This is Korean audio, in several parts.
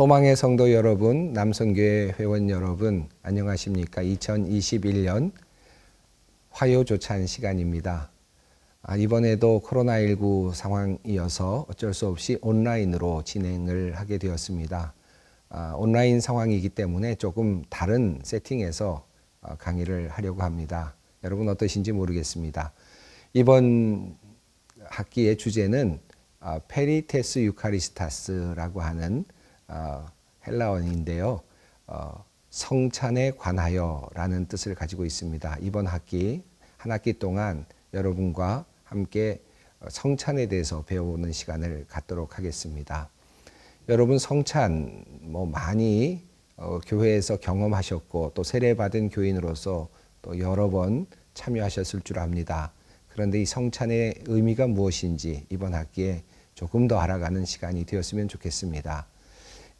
소망의 성도 여러분, 남성교회 회원 여러분, 안녕하십니까? 2021년 화요 조찬 시간입니다. 아, 이번에도 코로나19 상황이어서 어쩔 수 없이 온라인으로 진행을 하게 되었습니다. 아, 온라인 상황이기 때문에 조금 다른 세팅에서 아, 강의를 하려고 합니다. 여러분 어떠신지 모르겠습니다. 이번 학기의 주제는 아, 페리테스 유카리스타스라고 하는 아, 헬라어인데요. 어, 성찬에 관하여라는 뜻을 가지고 있습니다. 이번 학기 한 학기 동안 여러분과 함께 어, 성찬에 대해서 배워보는 시간을 갖도록 하겠습니다. 여러분 성찬 뭐 많이 어, 교회에서 경험하셨고 또 세례받은 교인으로서 또 여러 번 참여하셨을 줄 압니다. 그런데 이 성찬의 의미가 무엇인지 이번 학기에 조금 더 알아가는 시간이 되었으면 좋겠습니다.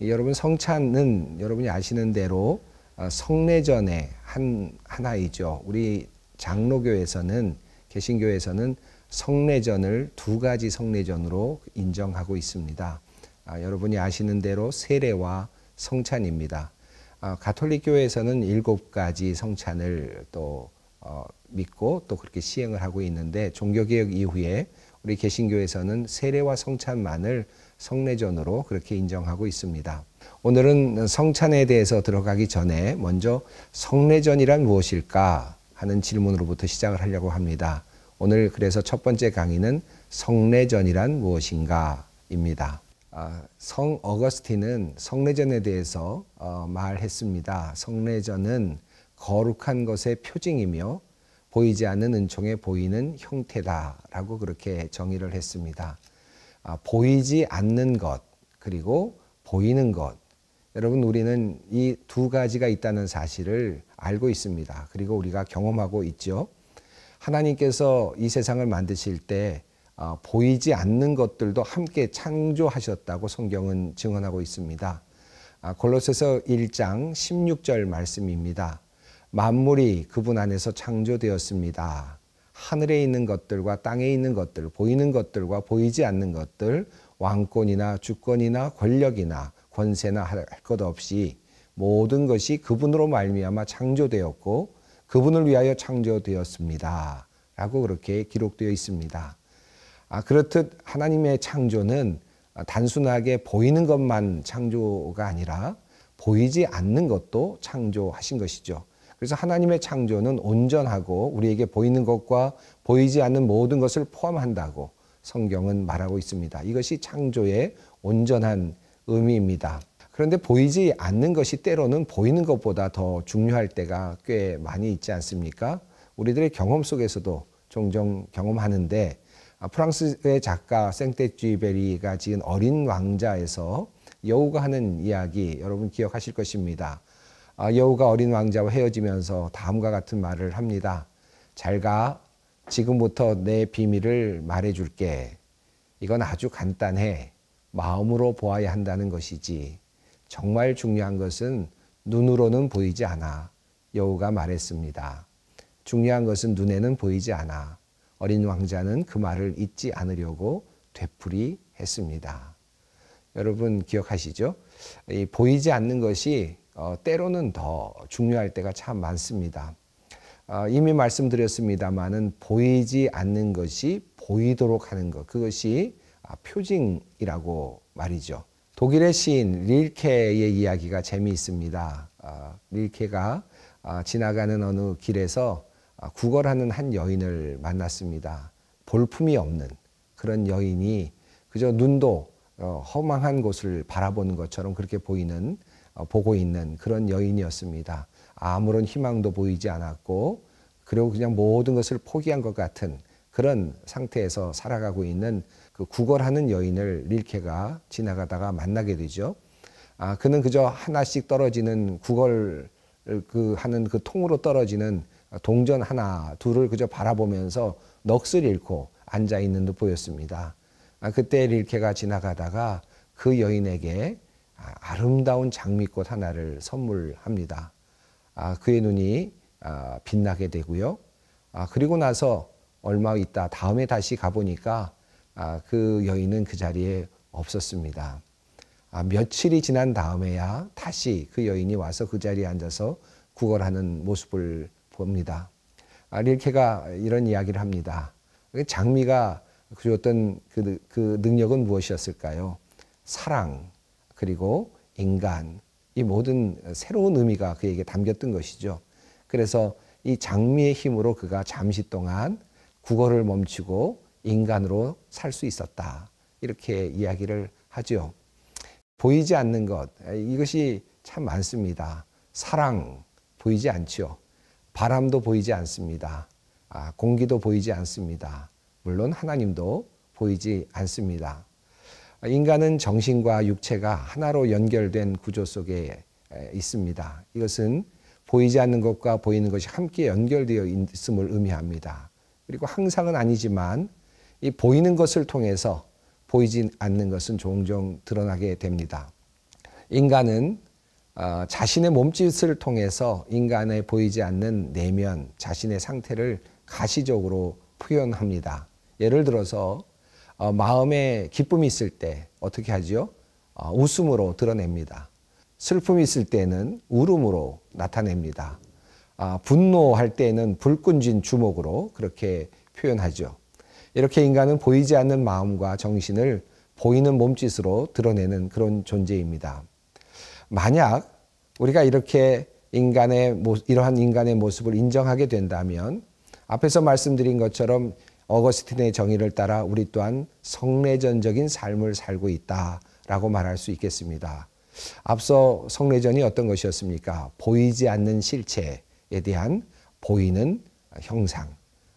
여러분 성찬은 여러분이 아시는 대로 어, 성례전의 한 하나이죠. 우리 장로교에서는 개신교에서는 성례전을 두 가지 성례전으로 인정하고 있습니다. 아, 여러분이 아시는 대로 세례와 성찬입니다. 아, 가톨릭 교에서는 일곱 가지 성찬을 또 어, 믿고 또 그렇게 시행을 하고 있는데 종교개혁 이후에 우리 개신교에서는 세례와 성찬만을 성례전으로 그렇게 인정하고 있습니다. 오늘은 성찬에 대해서 들어가기 전에 먼저 성례전이란 무엇일까 하는 질문으로부터 시작을 하려고 합니다. 오늘 그래서 첫 번째 강의는 성례전이란 무엇인가입니다. 아, 성 어거스틴은 성례전에 대해서 어, 말했습니다. 성례전은 거룩한 것의 표징이며 보이지 않는 은총에 보이는 형태다라고 그렇게 정의를 했습니다. 아, 보이지 않는 것 그리고 보이는 것 여러분 우리는 이 두 가지가 있다는 사실을 알고 있습니다. 그리고 우리가 경험하고 있죠. 하나님께서 이 세상을 만드실 때 아, 보이지 않는 것들도 함께 창조하셨다고 성경은 증언하고 있습니다. 아, 골로새서 1장 16절 말씀입니다. 만물이 그분 안에서 창조되었습니다. 하늘에 있는 것들과 땅에 있는 것들, 보이는 것들과 보이지 않는 것들, 왕권이나 주권이나 권력이나 권세나 할 것 없이 모든 것이 그분으로 말미암아 창조되었고 그분을 위하여 창조되었습니다. 라고 그렇게 기록되어 있습니다. 아, 그렇듯 하나님의 창조는 단순하게 보이는 것만 창조가 아니라 보이지 않는 것도 창조하신 것이죠. 그래서 하나님의 창조는 온전하고 우리에게 보이는 것과 보이지 않는 모든 것을 포함한다고 성경은 말하고 있습니다. 이것이 창조의 온전한 의미입니다. 그런데 보이지 않는 것이 때로는 보이는 것보다 더 중요할 때가 꽤 많이 있지 않습니까? 우리들의 경험 속에서도 종종 경험하는데 아, 프랑스의 작가 생테쥐베리가 지은 어린 왕자에서 여우가 하는 이야기 여러분 기억하실 것입니다. 아, 여우가 어린 왕자와 헤어지면서 다음과 같은 말을 합니다. 잘 가. 지금부터 내 비밀을 말해줄게. 이건 아주 간단해. 마음으로 보아야 한다는 것이지. 정말 중요한 것은 눈으로는 보이지 않아. 여우가 말했습니다. 중요한 것은 눈에는 보이지 않아. 어린 왕자는 그 말을 잊지 않으려고 되풀이 했습니다. 여러분 기억하시죠? 보이지 않는 것이 어, 때로는 더 중요할 때가 참 많습니다. 어, 이미 말씀드렸습니다만은 보이지 않는 것이 보이도록 하는 것 그것이 아, 표징이라고 말이죠. 독일의 시인 릴케의 이야기가 재미있습니다. 아, 릴케가 아, 지나가는 어느 길에서 어, 구걸하는 한 여인을 만났습니다. 볼품이 없는 그런 여인이 그저 눈도 어, 허망한 곳을 바라보는 것처럼 그렇게 보이는 어, 보고 있는 그런 여인이었습니다. 아무런 희망도 보이지 않았고 그리고 그냥 모든 것을 포기한 것 같은 그런 상태에서 살아가고 있는 그 구걸하는 여인을 릴케가 지나가다가 만나게 되죠. 아, 그는 그저 하나씩 떨어지는 구걸 그 하는 그 통으로 떨어지는 동전 하나 둘을 그저 바라보면서 넋을 잃고 앉아 있는 듯 보였습니다. 아, 그때 릴케가 지나가다가 그 여인에게 아, 아름다운 장미꽃 하나를 선물합니다. 아, 그의 눈이 아, 빛나게 되고요. 아, 그리고 나서 얼마 있다 다음에 다시 가보니까 아, 그 여인은 그 자리에 없었습니다. 아, 며칠이 지난 다음에야 다시 그 여인이 와서 그 자리에 앉아서 구걸하는 모습을 봅니다. 아, 릴케가 이런 이야기를 합니다. 장미가 그리웠 그, 그 능력은 무엇이었을까요? 사랑, 그리고 인간 이 모든 새로운 의미가 그에게 담겼던 것이죠. 그래서 이 장미의 힘으로 그가 잠시 동안 국어를 멈추고 인간으로 살 수 있었다. 이렇게 이야기를 하죠. 보이지 않는 것 이것이 참 많습니다. 사랑 보이지 않죠. 바람도 보이지 않습니다. 아, 공기도 보이지 않습니다. 물론 하나님도 보이지 않습니다. 아, 인간은 정신과 육체가 하나로 연결된 구조 속에 있습니다. 이것은 보이지 않는 것과 보이는 것이 함께 연결되어 있음을 의미합니다. 그리고 항상은 아니지만 이 보이는 것을 통해서 보이지 않는 것은 종종 드러나게 됩니다. 인간은 어, 자신의 몸짓을 통해서 인간의 보이지 않는 내면 자신의 상태를 가시적으로 표현합니다. 예를 들어서 어, 마음에 기쁨이 있을 때 어떻게 하지요? 어, 웃음으로 드러냅니다. 슬픔이 있을 때는 울음으로 나타냅니다. 아, 분노할 때는 불끈진 주먹으로 그렇게 표현하죠. 이렇게 인간은 보이지 않는 마음과 정신을 보이는 몸짓으로 드러내는 그런 존재입니다. 만약 우리가 이렇게 인간의 이러한 인간의 모습을 인정하게 된다면 앞에서 말씀드린 것처럼 어거스틴의 정의를 따라 우리 또한 성례전적인 삶을 살고 있다라고 말할 수 있겠습니다. 앞서 성례전이 어떤 것이었습니까? 보이지 않는 실체에 대한 보이는 형상,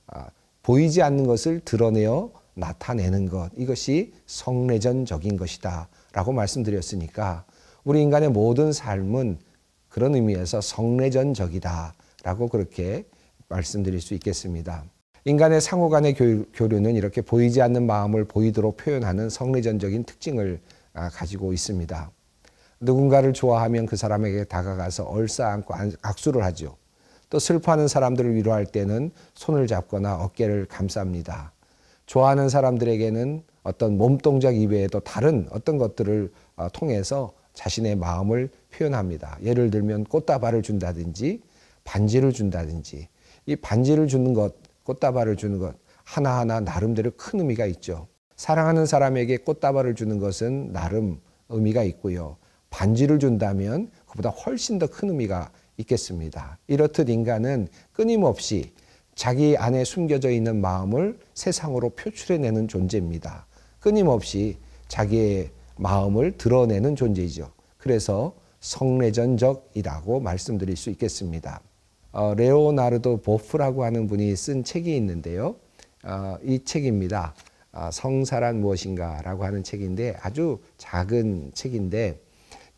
아, 보이지 않는 것을 드러내어 나타내는 것, 이것이 성례전적인 것이다 라고 말씀드렸으니까 우리 인간의 모든 삶은 그런 의미에서 성례전적이다 라고 그렇게 말씀드릴 수 있겠습니다. 인간의 상호 간의 교류는 이렇게 보이지 않는 마음을 보이도록 표현하는 성리전적인 특징을 아, 가지고 있습니다. 누군가를 좋아하면 그 사람에게 다가가서 얼싸안고 악수를 하죠. 또 슬퍼하는 사람들을 위로할 때는 손을 잡거나 어깨를 감쌉니다. 좋아하는 사람들에게는 어떤 몸 동작 이외에도 다른 어떤 것들을 어, 통해서 자신의 마음을 표현합니다. 예를 들면 꽃다발을 준다든지 반지를 준다든지 이 반지를 주는 것 꽃다발을 주는 것 하나하나 나름대로 큰 의미가 있죠. 사랑하는 사람에게 꽃다발을 주는 것은 나름 의미가 있고요. 반지를 준다면 그보다 훨씬 더 큰 의미가 있겠습니다. 이렇듯 인간은 끊임없이 자기 안에 숨겨져 있는 마음을 세상으로 표출해내는 존재입니다. 끊임없이 자기의 마음을 드러내는 존재이죠. 그래서 성례전적이라고 말씀드릴 수 있겠습니다. 어, 레오나르도 보프라고 하는 분이 쓴 책이 있는데요. 어, 이 책입니다. 어, 성사란 무엇인가라고 하는 책인데 아주 작은 책인데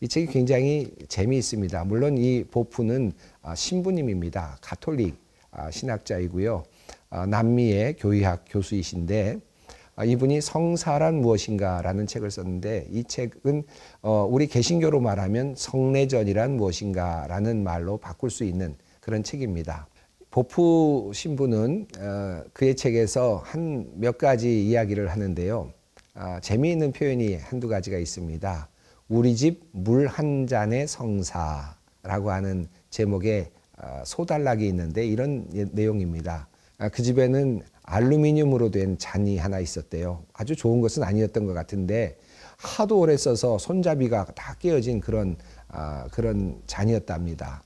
이 책이 굉장히 재미있습니다. 물론 이 보프는 어, 신부님입니다. 가톨릭 어, 신학자이고요. 어, 남미의 교의학 교수이신데 이분이 성사란 무엇인가라는 책을 썼는데 이 책은 우리 개신교로 말하면 성례전이란 무엇인가라는 말로 바꿀 수 있는 그런 책입니다. 보프 신부는 어, 그의 책에서 한 몇 가지 이야기를 하는데요. 아, 재미있는 표현이 한두 가지가 있습니다. 우리 집 물 한 잔의 성사라고 하는 제목의 어, 소달락이 있는데 이런 예, 내용입니다. 아, 그 집에는 알루미늄으로 된 잔이 하나 있었대요. 아주 좋은 것은 아니었던 것 같은데 하도 오래 써서 손잡이가 다 깨어진 그런 아, 그런 잔이었답니다.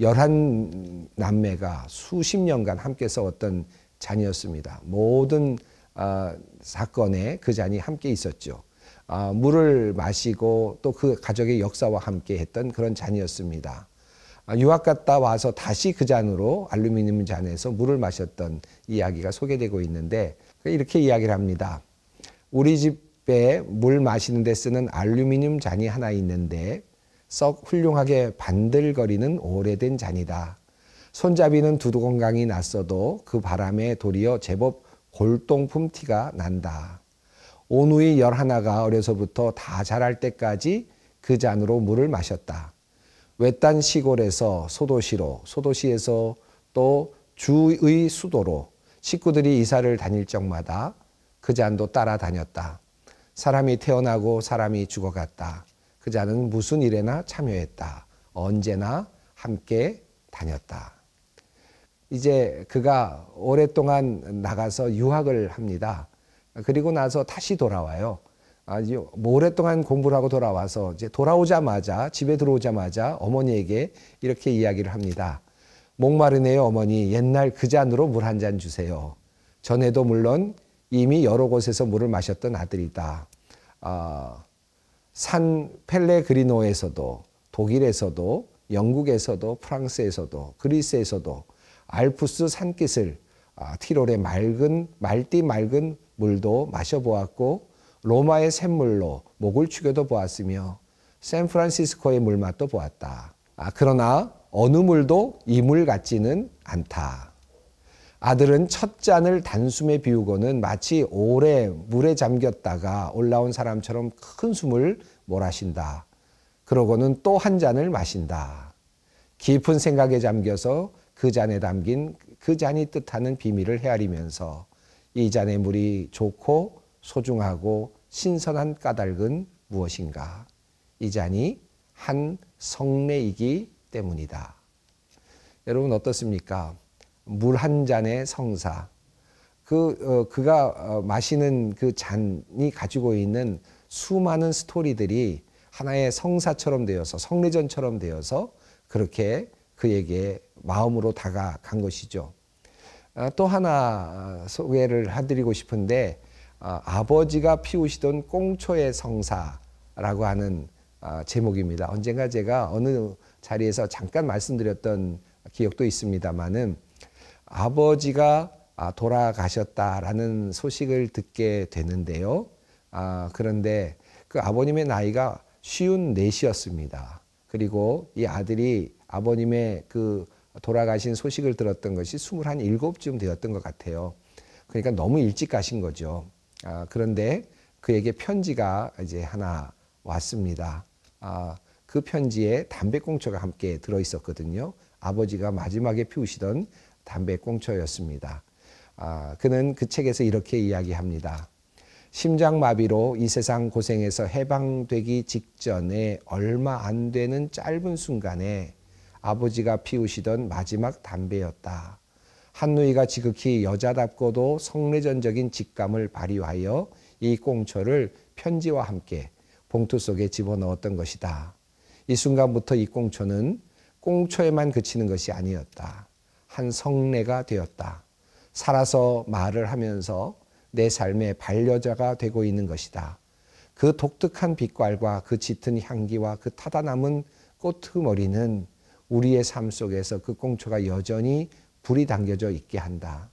열한 남매가 수십 년간 함께 싸웠던 잔이었습니다. 모든 어, 사건에 그 잔이 함께 있었죠. 어, 물을 마시고 또 그 가족의 역사와 함께 했던 그런 잔이었습니다. 아, 유학 갔다 와서 다시 그 잔으로 알루미늄 잔에서 물을 마셨던 이야기가 소개되고 있는데 이렇게 이야기를 합니다. 우리 집에 물 마시는데 쓰는 알루미늄 잔이 하나 있는데 썩 훌륭하게 반들거리는 오래된 잔이다. 손잡이는 두두건강이 났어도 그 바람에 도리어 제법 골동품 티가 난다. 온우의 열 하나가 어려서부터 다 자랄 때까지 그 잔으로 물을 마셨다. 외딴 시골에서 소도시로, 소도시에서 또 주의 수도로 식구들이 이사를 다닐 적마다 그 잔도 따라다녔다. 사람이 태어나고 사람이 죽어갔다. 그 자는 무슨 일에나 참여했다. 언제나 함께 다녔다. 이제 그가 오랫동안 나가서 유학을 합니다. 그리고 나서 다시 돌아와요. 아주 뭐 오랫동안 공부를 하고 돌아와서 이제 돌아오자마자 집에 들어오자마자 어머니에게 이렇게 이야기를 합니다. 목마르네요, 어머니. 옛날 그 잔으로 물 한 잔 주세요. 전에도 물론 이미 여러 곳에서 물을 마셨던 아들이다. 아, 산 펠레그리노에서도 독일에서도 영국에서도 프랑스에서도 그리스에서도 알프스 산깃을 아, 티롤의 맑은 말띠 맑은 물도 마셔보았고 로마의 샘물로 목을 축여도 보았으며 샌프란시스코의 물맛도 보았다. 아, 그러나 어느 물도 이물 같지는 않다. 아들은 첫 잔을 단숨에 비우고는 마치 오래 물에 잠겼다가 올라온 사람처럼 큰 숨을 몰아쉰다. 그러고는 또 한 잔을 마신다. 깊은 생각에 잠겨서 그 잔에 담긴 그 잔이 뜻하는 비밀을 헤아리면서 이 잔의 물이 좋고 소중하고 신선한 까닭은 무엇인가? 이 잔이 한 성례이기 때문이다. 여러분 어떻습니까? 물한 잔의 성사, 그 어, 그가 어, 마시는 그 잔이 가지고 있는 수많은 스토리들이 하나의 성사처럼 되어서 성례전처럼 되어서 그렇게 그에게 마음으로 다가간 것이죠. 아, 또 하나 아, 소개를 해드리고 싶은데 아, 아버지가 피우시던 꽁초의 성사라고 하는 아, 제목입니다. 언젠가 제가 어느 자리에서 잠깐 말씀드렸던 기억도 있습니다만은 아버지가 아, 돌아가셨다라는 소식을 듣게 되는데요. 아, 그런데 그 아버님의 나이가 쉬운 넷이었습니다. 그리고 이 아들이 아버님의 그 돌아가신 소식을 들었던 것이 스물 일곱쯤 되었던 것 같아요. 그러니까 너무 일찍 가신 거죠. 아, 그런데 그에게 편지가 이제 하나 왔습니다. 아, 그 편지에 담배꽁초가 함께 들어 있었거든요. 아버지가 마지막에 피우시던 담배꽁초였습니다. 아, 그는 그 책에서 이렇게 이야기합니다. 심장마비로 이 세상 고생에서 해방되기 직전에 얼마 안 되는 짧은 순간에 아버지가 피우시던 마지막 담배였다. 한누이가 지극히 여자답고도 성례전적인 직감을 발휘하여 이 꽁초를 편지와 함께 봉투 속에 집어넣었던 것이다. 이 순간부터 이 꽁초는 꽁초에만 그치는 것이 아니었다. 한 성례가 되었다. 살아서 말을 하면서 내 삶의 반려자가 되고 있는 것이다. 그 독특한 빛깔과 그 짙은 향기와 그 타다 남은 꽃머리는 우리의 삶 속에서 그 꽁초가 여전히 불이 당겨져 있게 한다.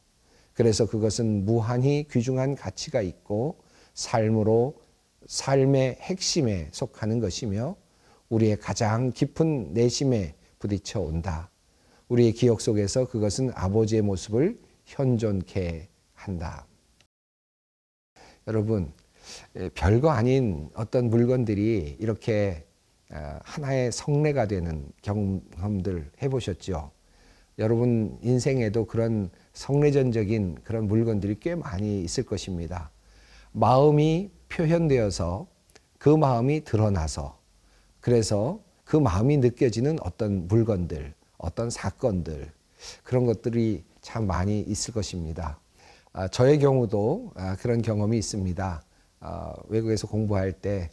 그래서 그것은 무한히 귀중한 가치가 있고 삶으로 삶의 핵심에 속하는 것이며 우리의 가장 깊은 내심에 부딪혀 온다. 우리의 기억 속에서 그것은 아버지의 모습을 현존케 한다. 여러분, 별거 아닌 어떤 물건들이 이렇게 아, 하나의 성례가 되는 경험들 해보셨죠? 여러분 인생에도 그런 성례전적인 그런 물건들이 꽤 많이 있을 것입니다. 마음이 표현되어서 그 마음이 드러나서 그래서 그 마음이 느껴지는 어떤 물건들 어떤 사건들 그런 것들이 참 많이 있을 것입니다. 아, 저의 경우도 아, 그런 경험이 있습니다. 아, 외국에서 공부할 때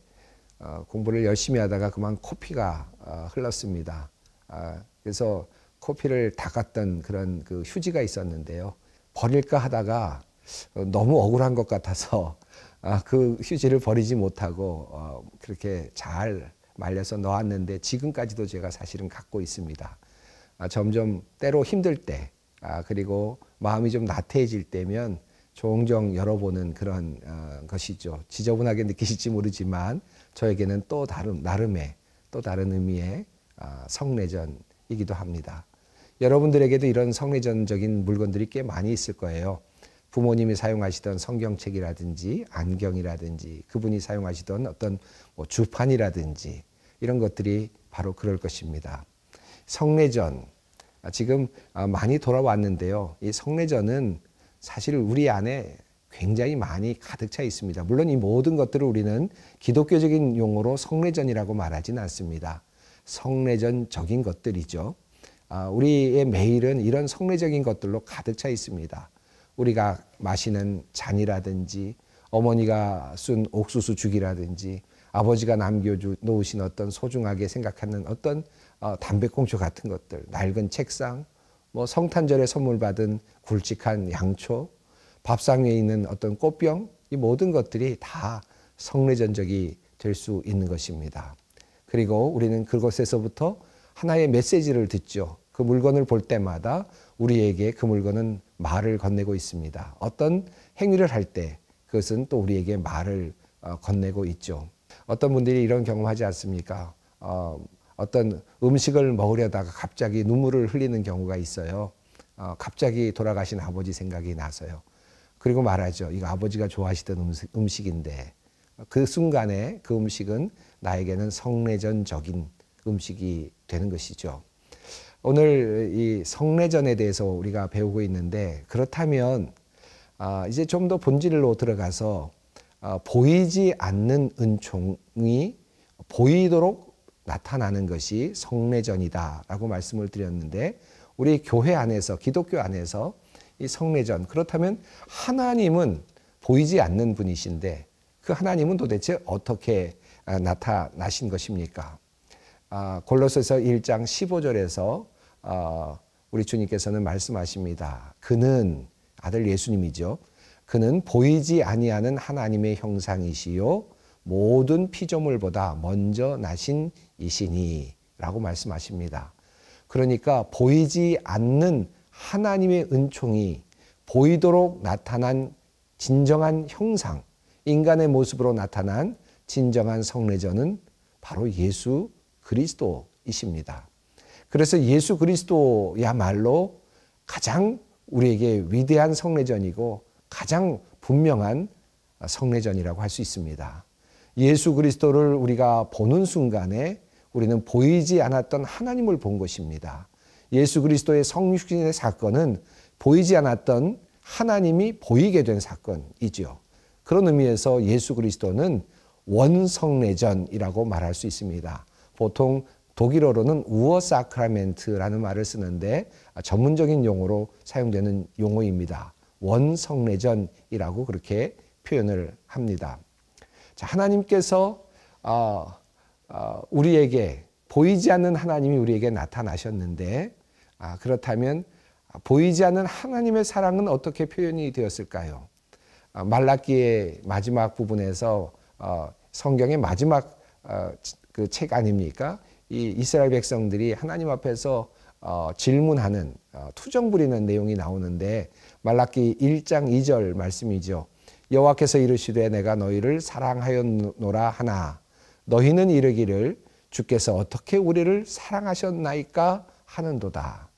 어, 공부를 열심히 하다가 그만 코피가 어, 흘렀습니다. 아, 그래서 코피를 닦았던 그런 그 휴지가 있었는데요. 버릴까 하다가 어, 너무 억울한 것 같아서 아, 그 휴지를 버리지 못하고 그렇게 잘 말려서 넣었는데 지금까지도 제가 사실은 갖고 있습니다. 아, 점점 때로 힘들 때, 아, 그리고 마음이 좀 나태해질 때면 종종 열어보는 그런 어, 것이죠. 지저분하게 느끼실지 모르지만 저에게는 또 다른 나름의 또 다른 의미의 아, 성례전이기도 합니다. 여러분들에게도 이런 성례전적인 물건들이 꽤 많이 있을 거예요. 부모님이 사용하시던 성경책이라든지 안경이라든지 그분이 사용하시던 어떤 뭐 주판이라든지 이런 것들이 바로 그럴 것입니다. 성례전 아, 지금 아, 많이 돌아왔는데요. 이 성례전은 사실 우리 안에 굉장히 많이 가득 차 있습니다. 물론 이 모든 것들을 우리는 기독교적인 용어로 성례전이라고 말하진 않습니다. 성례전적인 것들이죠. 아, 우리의 매일은 이런 성례적인 것들로 가득 차 있습니다. 우리가 마시는 잔이라든지 어머니가 쓴 옥수수 죽이라든지 아버지가 남겨놓으신 어떤 소중하게 생각하는 어떤 어, 담배꽁초 같은 것들, 낡은 책상, 뭐 성탄절에 선물 받은 굵직한 양초, 밥상 에 있는 어떤 꽃병, 이 모든 것들이 다 성례전적이 될 수 있는 것입니다. 그리고 우리는 그것에서부터 하나의 메시지를 듣죠. 그 물건을 볼 때마다 우리에게 그 물건은 말을 건네고 있습니다. 어떤 행위를 할 때 그것은 또 우리에게 말을 어, 건네고 있죠. 어떤 분들이 이런 경험하지 않습니까? 어, 어떤 음식을 먹으려다가 갑자기 눈물을 흘리는 경우가 있어요. 어, 갑자기 돌아가신 아버지 생각이 나서요. 그리고 말하죠. 이거 아버지가 좋아하시던 음식, 음식인데 그 순간에 그 음식은 나에게는 성례전적인 음식이 되는 것이죠. 오늘 이 성례전에 대해서 우리가 배우고 있는데 그렇다면 아, 이제 좀 더 본질로 들어가서 어, 보이지 않는 은총이 보이도록 나타나는 것이 성례전이다라고 말씀을 드렸는데 우리 교회 안에서 기독교 안에서 이 성례전 그렇다면 하나님은 보이지 않는 분이신데 그 하나님은 도대체 어떻게 아, 나타나신 것입니까? 아, 골로새서 1장 15절에서 어, 우리 주님께서는 말씀하십니다. 그는 아들 예수님이죠. 그는 보이지 아니하는 하나님의 형상이시요 모든 피조물보다 먼저 나신 이시니라고 말씀하십니다. 그러니까 보이지 않는 하나님의 은총이 보이도록 나타난 진정한 형상, 인간의 모습으로 나타난 진정한 성례전은 바로 예수 그리스도이십니다. 그래서 예수 그리스도야말로 가장 우리에게 위대한 성례전이고 가장 분명한 성례전이라고 할 수 있습니다. 예수 그리스도를 우리가 보는 순간에 우리는 보이지 않았던 하나님을 본 것입니다. 예수 그리스도의 성육신의 사건은 보이지 않았던 하나님이 보이게 된 사건이죠. 그런 의미에서 예수 그리스도는 원성례전이라고 말할 수 있습니다. 보통 독일어로는 우어 사크라멘트라는 말을 쓰는데 전문적인 용어로 사용되는 용어입니다. 원성례전이라고 그렇게 표현을 합니다. 자, 하나님께서 어, 어, 우리에게 보이지 않는 하나님이 우리에게 나타나셨는데 아, 그렇다면 보이지 않는 하나님의 사랑은 어떻게 표현이 되었을까요? 아, 말라기의 마지막 부분에서 어, 성경의 마지막 어, 그 책 아닙니까? 이 이스라엘 백성들이 하나님 앞에서 어, 질문하는 어, 투정 부리는 내용이 나오는데 말라기 1장 2절 말씀이죠. 여호와께서 이르시되 내가 너희를 사랑하였노라 하나 너희는 이르기를 주께서 어떻게 우리를 사랑하셨나이까 하는도다.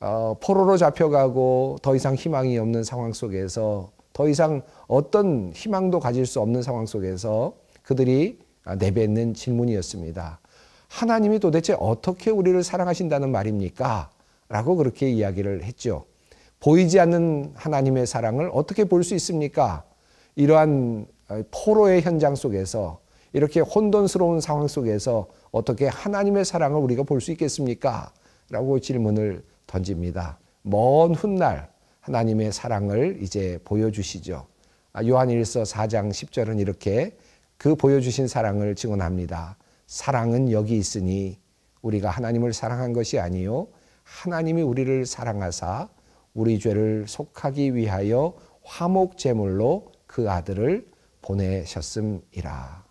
어, 포로로 잡혀가고 더 이상 희망이 없는 상황 속에서 더 이상 어떤 희망도 가질 수 없는 상황 속에서 그들이 내뱉는 질문이었습니다. 하나님이 도대체 어떻게 우리를 사랑하신다는 말입니까? 라고 그렇게 이야기를 했죠. 보이지 않는 하나님의 사랑을 어떻게 볼 수 있습니까? 이러한 어, 포로의 현장 속에서 이렇게 혼돈스러운 상황 속에서 어떻게 하나님의 사랑을 우리가 볼 수 있겠습니까? 라고 질문을 던집니다. 먼 훗날 하나님의 사랑을 이제 보여주시죠. 아, 요한일서 4장 10절은 이렇게 그 보여주신 사랑을 증언합니다. 사랑은 여기 있으니 우리가 하나님을 사랑한 것이 아니요 하나님이 우리를 사랑하사 우리 죄를 속하기 위하여 화목 제물로 그 아들을 보내셨음이라.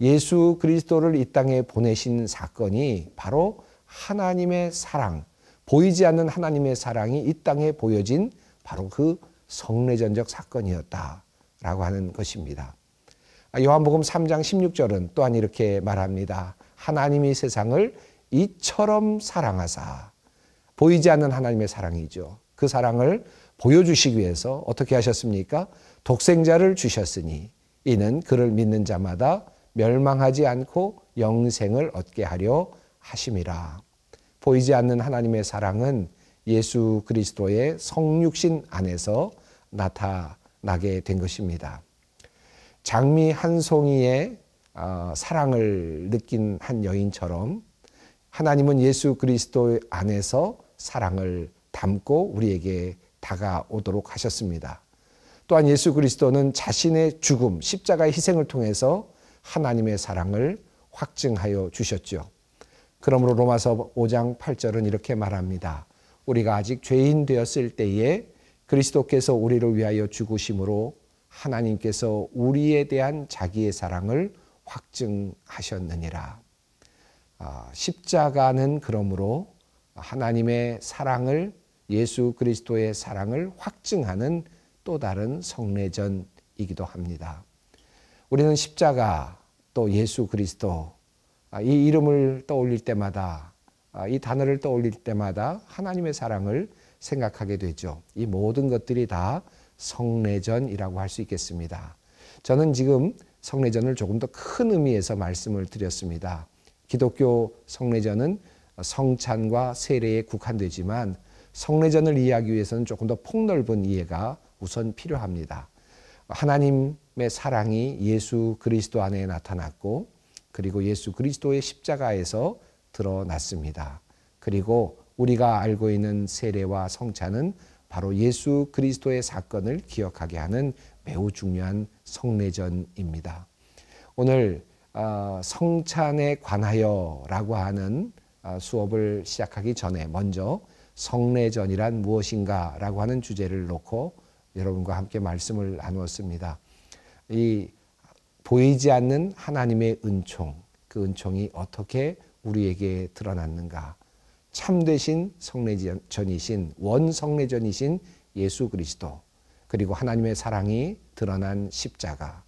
예수 그리스도를 이 땅에 보내신 사건이 바로 하나님의 사랑, 보이지 않는 하나님의 사랑이 이 땅에 보여진 바로 그 성례전적 사건이었다라고 하는 것입니다. 요한복음 3장 16절은 또한 이렇게 말합니다. 하나님이 세상을 이처럼 사랑하사 보이지 않는 하나님의 사랑이죠. 그 사랑을 보여주시기 위해서 어떻게 하셨습니까? 독생자를 주셨으니 이는 그를 믿는 자마다 멸망하지 않고 영생을 얻게 하려 하심이라. 보이지 않는 하나님의 사랑은 예수 그리스도의 성육신 안에서 나타나게 된 것입니다. 장미 한 송이의 아, 사랑을 느낀 한 여인처럼 하나님은 예수 그리스도 안에서 사랑을 담고 우리에게 다가오도록 하셨습니다. 또한 예수 그리스도는 자신의 죽음, 십자가의 희생을 통해서 하나님의 사랑을 확증하여 주셨죠. 그러므로 로마서 5장 8절은 이렇게 말합니다. 우리가 아직 죄인 되었을 때에 그리스도께서 우리를 위하여 죽으심으로 하나님께서 우리에 대한 자기의 사랑을 확증하셨느니라. 아, 십자가는 그러므로 하나님의 사랑을 예수 그리스도의 사랑을 확증하는 또 다른 성례전이기도 합니다. 우리는 십자가 또 예수 그리스도 아, 이 이름을 떠올릴 때마다 아, 이 단어를 떠올릴 때마다 하나님의 사랑을 생각하게 되죠. 이 모든 것들이 다 성례전이라고 할 수 있겠습니다. 저는 지금 성례전을 조금 더 큰 의미에서 말씀을 드렸습니다. 기독교 성례전은 성찬과 세례에 국한되지만 성례전을 이해하기 위해서는 조금 더 폭넓은 이해가 우선 필요합니다. 하나님의 사랑이 예수 그리스도 안에 나타났고 그리고 예수 그리스도의 십자가에서 드러났습니다. 그리고 우리가 알고 있는 세례와 성찬은 바로 예수 그리스도의 사건을 기억하게 하는 매우 중요한 성례전입니다. 오늘 아, 성찬에 관하여라고 하는 아, 수업을 시작하기 전에 먼저 성례전이란 무엇인가 라고 하는 주제를 놓고 여러분과 함께 말씀을 나누었습니다. 이 보이지 않는 하나님의 은총, 그 은총이 어떻게 우리에게 드러났는가. 참되신 성례전이신, 원성례전이신 예수 그리스도, 그리고 하나님의 사랑이 드러난 십자가.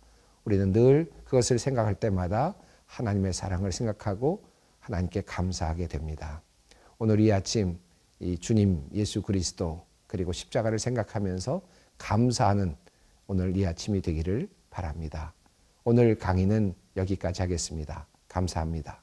우리는 늘 그것을 생각할 때마다 하나님의 사랑을 생각하고 하나님께 감사하게 됩니다. 오늘 이 아침 이 주님 예수 그리스도 그리고 십자가를 생각하면서 감사하는 오늘 이 아침이 되기를 바랍니다. 오늘 강의는 여기까지 하겠습니다. 감사합니다.